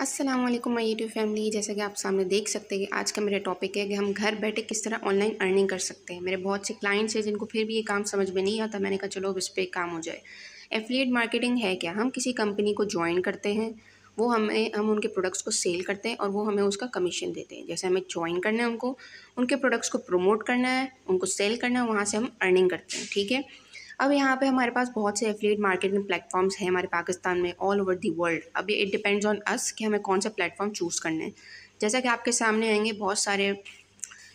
अस्सलाम वालेकुम my YouTube family जैसा कि आप सामने देख सकते हैं कि आज का मेरा टॉपिक है कि हम घर बैठे किस तरह ऑनलाइन अर्निंग कर सकते हैं मेरे बहुत से क्लाइंट्स हैं जिनको फिर भी ये काम समझ में नहीं आता मैंने कहा चलो इस पर काम हो जाए एफिलिएट मार्केटिंग है क्या हम किसी कंपनी को ज्वाइन करते हैं वो हमें हम उनके प्रोडक्ट्स को सेल करते हैं और वो हमें उसका कमीशन देते हैं जैसे हमें ज्वाइन करना है उनको उनके प्रोडक्ट्स को प्रमोट करना है उनको सेल करना है वहाँ से हम अर्निंग करते हैं ठीक है अब यहाँ पे हमारे पास बहुत से एफिलेट मार्केटिंग प्लेटफॉर्म्स हैं हमारे पाकिस्तान में ऑल ओवर दी वर्ल्ड अब इट डिपेंड्स ऑन अस कि हमें कौन सा प्लेटफॉर्म चूज़ करना है जैसा कि आपके सामने आएंगे बहुत सारे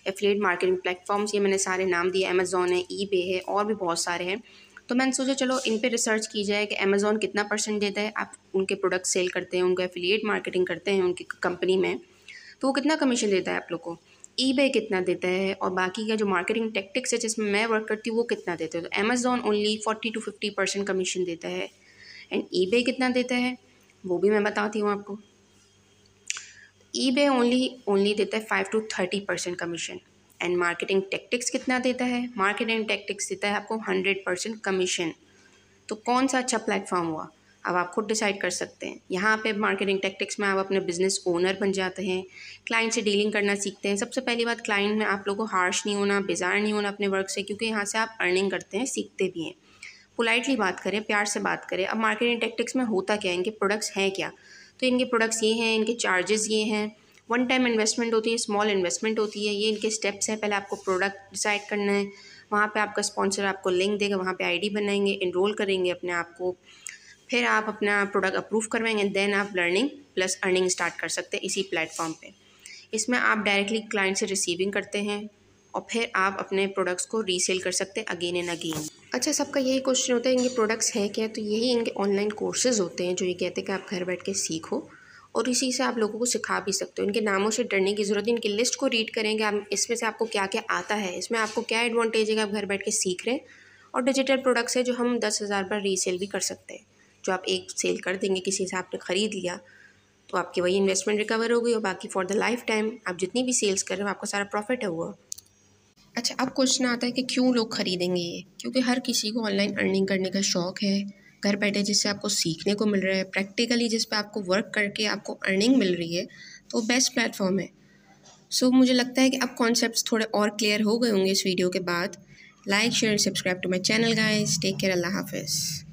एफिलेट मार्केटिंग प्लेटफॉर्म्स ये मैंने सारे नाम दिए अमेज़ोन है ई है और भी बहुत सारे हैं तो मैंने सोचा चलो इन पर रिसर्च की जाए कि अमेज़ोन कितना परसेंट देता है आप उनके प्रोडक्ट सेल करते हैं उनको एफिलेट मार्केटिंग करते हैं उनकी कंपनी में तो वो कितना कमीशन देता है आप लोग को ईबे कितना देता है और बाकी का जो मार्केटिंग टेक्टिक्स है जिसमें मैं वर्क करती हूँ वो कितना देता है तो Amazon only forty to fifty percent commission देता है एंड ईबे कितना देता है वो भी मैं बताती हूँ आपको ईबे ओनली ओनली देता है five to thirty percent commission and marketing tactics कितना देता है मार्केटिंग टेक्टिक्स देता है आपको हंड्रेड परसेंट कमीशन तो कौन सा अच्छा प्लेटफॉर्म हुआ अब आप खुद डिसाइड कर सकते हैं यहाँ पे मार्केटिंग टेक्टिक्स में आप अपने बिजनेस ओनर बन जाते हैं क्लाइंट से डीलिंग करना सीखते हैं सबसे पहली बात क्लाइंट में आप लोगों को हार्श नहीं होना बेजार नहीं होना अपने वर्क से क्योंकि यहाँ से आप अर्निंग करते हैं सीखते भी हैं पोलाइटली बात करें प्यार से बात करें अब मार्केटिंग टेक्टिक्स में होता क्या है इनके प्रोडक्ट्स हैं क्या तो इनके प्रोडक्ट्स ये हैं इनके चार्जेस ये हैं वन टाइम इन्वेस्टमेंट होती है स्मॉल इन्वेस्टमेंट होती है ये इनके स्टेप्स हैं पहले आपको प्रोडक्ट डिसाइड करना है वहाँ पे आपका स्पॉन्सर आपको लिंक देगा वहाँ पे आईडी बनाएंगे इनरोल करेंगे अपने आप को फिर आप अपना प्रोडक्ट अप्रूव करवाएंगे देन आप लर्निंग प्लस अर्निंग स्टार्ट कर सकते हैं इसी प्लेटफॉर्म पे इसमें आप डायरेक्टली क्लाइंट से रिसीविंग करते हैं और फिर आप अपने प्रोडक्ट्स को रीसेल कर सकते हैं अगेन एंड अगेन अच्छा सबका यही क्वेश्चन होता है इनके प्रोडक्ट्स हैं क्या तो यही इनके ऑनलाइन कोर्सेज़ होते हैं जो ये कहते हैं कि आप घर बैठ के सीखो और इसी से आप लोगों को सिखा भी सकते हो इनके नामों से डरने की ज़रूरत है इनकी लिस्ट को रीड करेंगे आप इसमें से आपको क्या क्या आता है इसमें आपको क्या एडवांटेज है कि आप घर बैठ के सीख रहे हैं और डिजिटल प्रोडक्ट्स है जो हम दस हज़ार पर रीसेल भी कर सकते हैं जो आप एक सेल कर देंगे किसी से आपने ख़रीद लिया तो आपकी वही इन्वेस्टमेंट रिकवर हो गई और बाकी फॉर द लाइफ टाइम आप जितनी भी सेल्स कर रहे हो आपका सारा प्रॉफिट है हुआ अच्छा अब क्वेश्चन आता है कि क्यों लोग ख़रीदेंगे ये क्योंकि हर किसी को ऑनलाइन अर्निंग करने का शौक़ है घर बैठे जिससे आपको सीखने को मिल रहा है प्रैक्टिकली जिस पर आपको वर्क करके आपको अर्निंग मिल रही है तो बेस्ट प्लेटफॉर्म है सो so, मुझे लगता है कि अब कॉन्सेप्ट थोड़े और क्लियर हो गए होंगे इस वीडियो के बाद like share subscribe to my channel guys take care अल्लाह हाफिज़